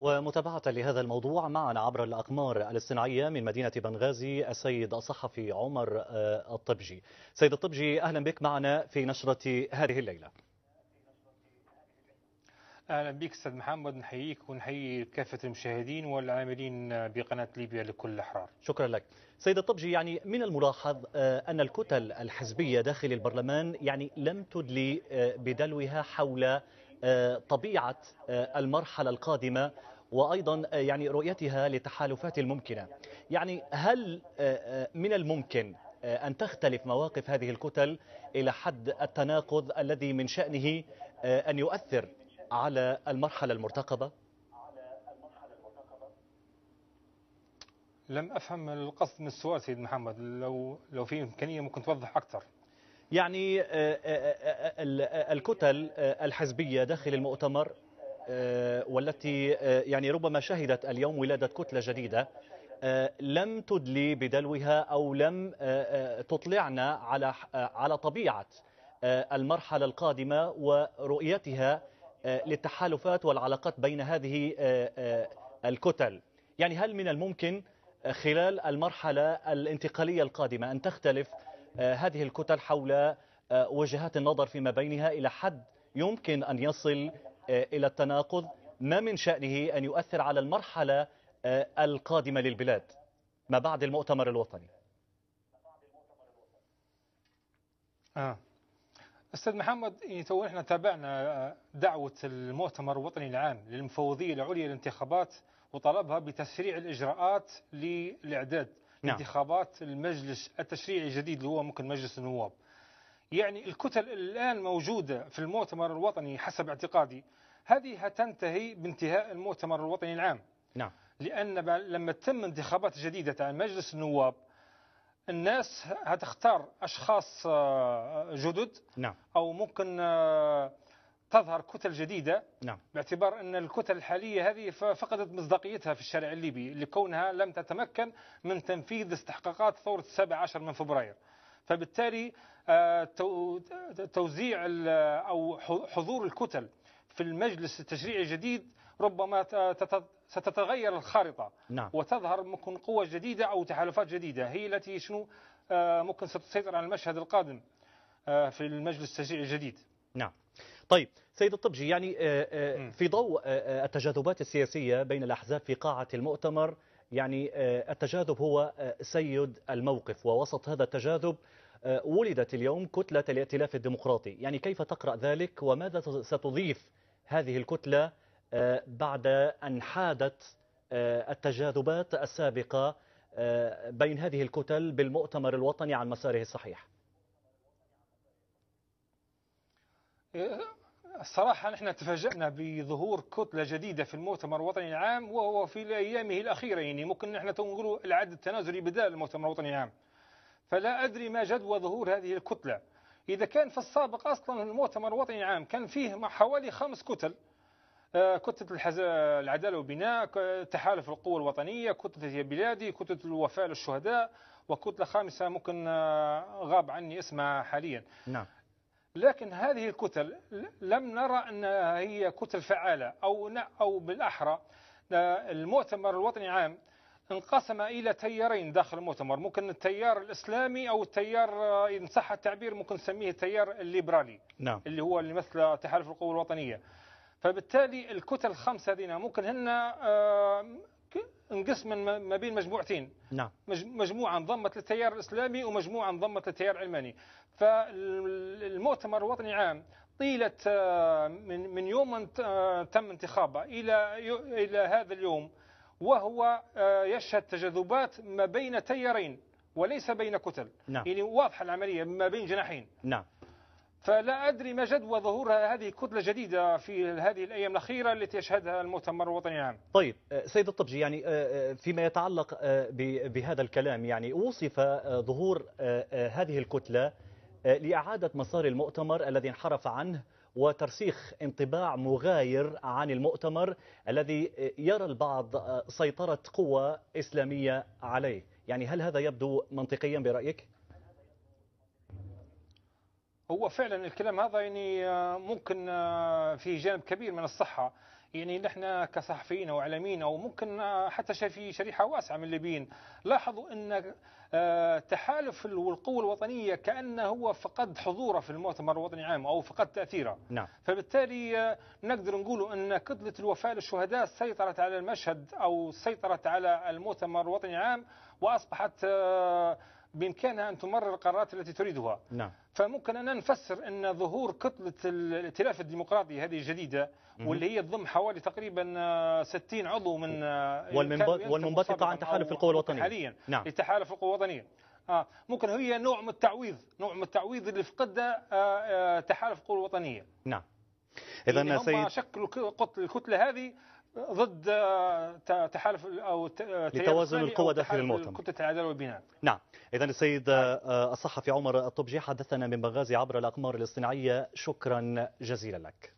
ومتابعة لهذا الموضوع معنا عبر الأقمار الاصطناعية من مدينة بنغازي السيد الصحفي عمر آه، الطبجي سيد الطبجي أهلا بك معنا في نشرة هذه الليلة اهلا بك استاذ محمد نحييك ونحيي كافه المشاهدين والعاملين بقناه ليبيا لكل احرار. شكرا لك. سيد الطبجي يعني من الملاحظ آه، ان الكتل الحزبيه داخل البرلمان يعني لم تدلي آه، بدلوها حول طبيعة آه، المرحلة القادمة وأيضا آه، يعني رؤيتها للتحالفات الممكنة يعني هل آه، من الممكن أن تختلف مواقف هذه الكتل إلى حد التناقض الذي من شأنه أن يؤثر على المرحلة المرتقبة؟ لم أفهم القصد من السؤال سيد محمد لو لو في إمكانية ممكن توضح أكثر يعني آه، آه، آه، الكتل الحزبية داخل المؤتمر والتي يعني ربما شهدت اليوم ولادة كتلة جديدة لم تدلي بدلوها أو لم تطلعنا على على طبيعة المرحلة القادمة ورؤيتها للتحالفات والعلاقات بين هذه الكتل يعني هل من الممكن خلال المرحلة الانتقالية القادمة أن تختلف آه، هذه الكتل حول آه، وجهات النظر فيما بينها إلى حد يمكن أن يصل آه، إلى التناقض ما من شأنه أن يؤثر على المرحلة القادمة للبلاد ما بعد المؤتمر الوطني آه. استاذ محمد تو احنا تابعنا دعوه المؤتمر الوطني العام للمفوضيه العليا للانتخابات وطلبها بتسريع الاجراءات للاعداد نعم. انتخابات المجلس التشريعي الجديد اللي هو ممكن مجلس النواب يعني الكتل الآن موجودة في المؤتمر الوطني حسب اعتقادي هذه هتنتهي بانتهاء المؤتمر الوطني العام نعم لأن لما تتم انتخابات جديدة تاع مجلس النواب الناس هتختار أشخاص آه، جدد نعم. أو ممكن آه، تظهر كتل جديدة نعم. باعتبار أن الكتل الحالية هذه فقدت مصداقيتها في الشارع الليبي لكونها لم تتمكن من تنفيذ استحقاقات ثورة 17 من فبراير فبالتالي آه، توزيع أو حضور الكتل في المجلس التشريعي الجديد ربما ستتغير الخارطة نعم. وتظهر ممكن قوة جديدة أو تحالفات جديدة هي التي شنو آه، ممكن ستسيطر على المشهد القادم آه، في المجلس التشريعي الجديد نعم طيب سيد الطبجي يعني آه، آه، في ضوء آه، التجاذبات السياسية بين الأحزاب في قاعة المؤتمر يعني التجاذب هو سيد الموقف ووسط هذا التجاذب ولدت اليوم كتلة الائتلاف الديمقراطي يعني كيف تقرأ ذلك وماذا ستضيف هذه الكتلة بعد أن حادت التجاذبات السابقة بين هذه الكتل بالمؤتمر الوطني عن مساره الصحيح إيه، الصراحة نحن تفاجأنا بظهور كتلة جديدة في المؤتمر الوطني العام وهو في أيامه الأخيرة يعني ممكن نحن نقولوا العد التنازلي بدأ المؤتمر الوطني العام فلا أدري ما جدوى ظهور هذه الكتلة إذا كان في السابق أصلا المؤتمر الوطني العام كان فيه حوالي خمس كتل آه، كتلة الحز... العدالة والبناء تحالف القوى الوطنية كتلة هي بلادي كتلة الوفاء للشهداء وكتلة خامسة ممكن آه، غاب عني اسمها حاليا نعم لكن هذه الكتل لم نرى أنها هي كتل فعالة أو أو بالأحرى المؤتمر الوطني عام انقسم إلى تيارين داخل المؤتمر ممكن التيار الإسلامي أو التيار إن صح التعبير ممكن نسميه التيار الليبرالي نعم. اللي هو اللي مثل تحالف القوى الوطنية فبالتالي الكتل الخمسة هذه ممكن هن انقسم ما بين مجموعتين نعم مجموعة انضمت للتيار الإسلامي ومجموعة انضمت للتيار العلماني فالمؤتمر الوطني عام طيلة آه، من من يوم آه، تم انتخابه إلى إلى هذا اليوم وهو آه، يشهد تجاذبات ما بين تيارين وليس بين كتل نعم. يعني واضحة العملية ما بين جناحين نعم فلا أدري ما جدوى ظهور هذه الكتلة الجديدة في هذه الأيام الأخيرة التي يشهدها المؤتمر الوطني العام طيب آه، سيد الطبجي يعني آه، آه، فيما يتعلق بهذا الكلام يعني وصف ظهور هذه الكتلة لإعادة مسار المؤتمر الذي انحرف عنه وترسيخ انطباع مغاير عن المؤتمر الذي يرى البعض سيطرة قوى إسلامية عليه يعني هل هذا يبدو منطقيا برأيك؟ هو فعلا الكلام هذا يعني آه، ممكن آه، فيه جانب كبير من الصحة يعني نحن كصحفيين او اعلاميين او ممكن آه، حتى في شريحه واسعه من الليبيين لاحظوا ان تحالف القوى الوطنيه كانه هو فقد حضوره في المؤتمر الوطني العام او فقد تاثيره نعم. فبالتالي نقدر نقولوا ان كتله الوفاء للشهداء سيطرت على المشهد او سيطرت على المؤتمر الوطني العام واصبحت بإمكانها أن تمرر القرارات التي تريدها نعم. فممكن أن نفسر أن ظهور كتلة الائتلاف الديمقراطي هذه الجديدة واللي هي تضم حوالي تقريبا 60 عضو من آه، والمنبثقة عن تحالف القوى الوطنية حاليا نعم. لتحالف القوى الوطنية آه ممكن هي نوع من التعويض نوع من التعويض اللي فقده آه آه تحالف القوى الوطنية نعم إذا سيد شكلوا الكتلة هذه ضد آه، تحالف او آه، لتوازن القوى داخل المؤتمر كنت العداله والبناء نعم اذا السيد آه، الصحفي عمر الطبجي حدثنا من بنغازي عبر الاقمار الاصطناعيه شكرا جزيلا لك